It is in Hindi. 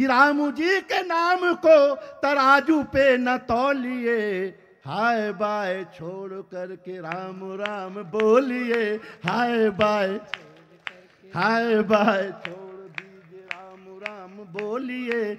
कि रामू जी के नाम को तराजू पे न तोलिए हाय बाय छोड़ करके राम राम बोलिए हाय बाय हाय बाय छोड़ दीजिए राम राम बोलिए